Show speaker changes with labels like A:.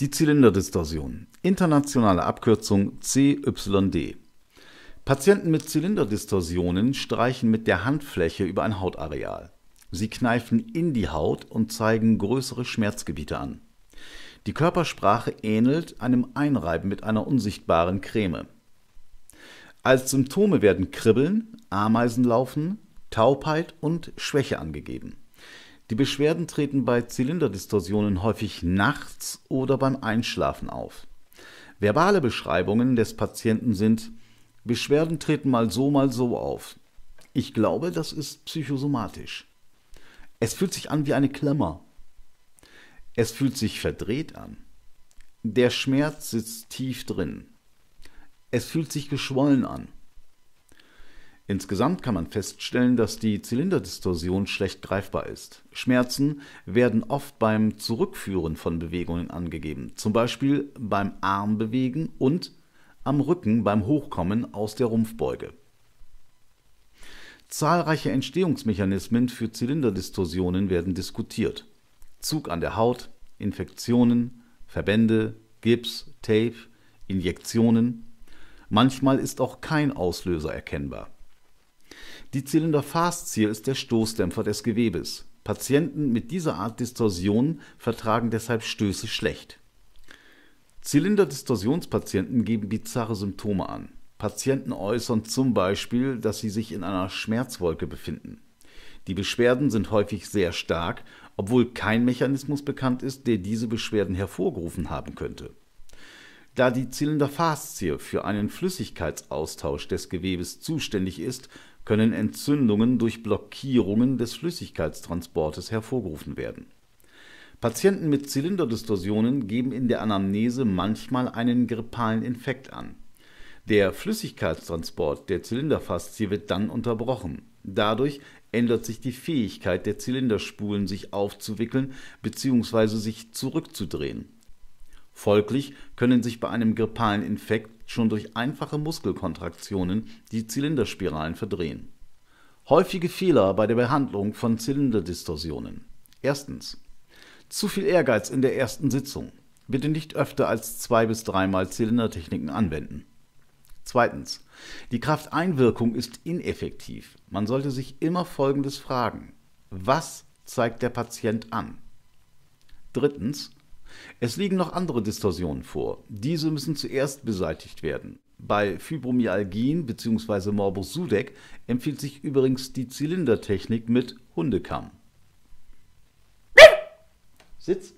A: Die Zylinderdistorsion, internationale Abkürzung CYD. Patienten mit Zylinderdistorsionen streichen mit der Handfläche über ein Hautareal. Sie kneifen in die Haut und zeigen größere Schmerzgebiete an. Die Körpersprache ähnelt einem Einreiben mit einer unsichtbaren Creme. Als Symptome werden Kribbeln, Ameisenlaufen, Taubheit und Schwäche angegeben. Die Beschwerden treten bei Zylinderdistorsionen häufig nachts oder beim Einschlafen auf. Verbale Beschreibungen des Patienten sind Beschwerden treten mal so, mal so auf. Ich glaube, das ist psychosomatisch. Es fühlt sich an wie eine Klammer. Es fühlt sich verdreht an. Der Schmerz sitzt tief drin. Es fühlt sich geschwollen an. Insgesamt kann man feststellen, dass die Zylinderdistorsion schlecht greifbar ist. Schmerzen werden oft beim Zurückführen von Bewegungen angegeben, zum Beispiel beim Armbewegen und am Rücken beim Hochkommen aus der Rumpfbeuge. Zahlreiche Entstehungsmechanismen für Zylinderdistorsionen werden diskutiert. Zug an der Haut, Infektionen, Verbände, Gips, Tape, Injektionen. Manchmal ist auch kein Auslöser erkennbar. Die Zylinderfaszie ist der Stoßdämpfer des Gewebes. Patienten mit dieser Art Distorsion vertragen deshalb Stöße schlecht. Zylinderdistorsionspatienten geben bizarre Symptome an. Patienten äußern zum Beispiel, dass sie sich in einer Schmerzwolke befinden. Die Beschwerden sind häufig sehr stark, obwohl kein Mechanismus bekannt ist, der diese Beschwerden hervorgerufen haben könnte. Da die Zylinderfaszie für einen Flüssigkeitsaustausch des Gewebes zuständig ist, können Entzündungen durch Blockierungen des Flüssigkeitstransportes hervorgerufen werden. Patienten mit Zylinderdistorsionen geben in der Anamnese manchmal einen grippalen Infekt an. Der Flüssigkeitstransport der Zylinderfaszie wird dann unterbrochen. Dadurch ändert sich die Fähigkeit der Zylinderspulen, sich aufzuwickeln bzw. sich zurückzudrehen. Folglich können sich bei einem grippalen Infekt schon durch einfache Muskelkontraktionen die Zylinderspiralen verdrehen. Häufige Fehler bei der Behandlung von Zylinderdistorsionen. Erstens. Zu viel Ehrgeiz in der ersten Sitzung. Bitte nicht öfter als zwei bis dreimal Zylindertechniken anwenden. Zweitens. Die Krafteinwirkung ist ineffektiv. Man sollte sich immer Folgendes fragen. Was zeigt der Patient an? Drittens. Es liegen noch andere Distorsionen vor. Diese müssen zuerst beseitigt werden. Bei Fibromyalgien bzw. Morbus Sudeck empfiehlt sich übrigens die Zylindertechnik mit Hundekamm. Sitz.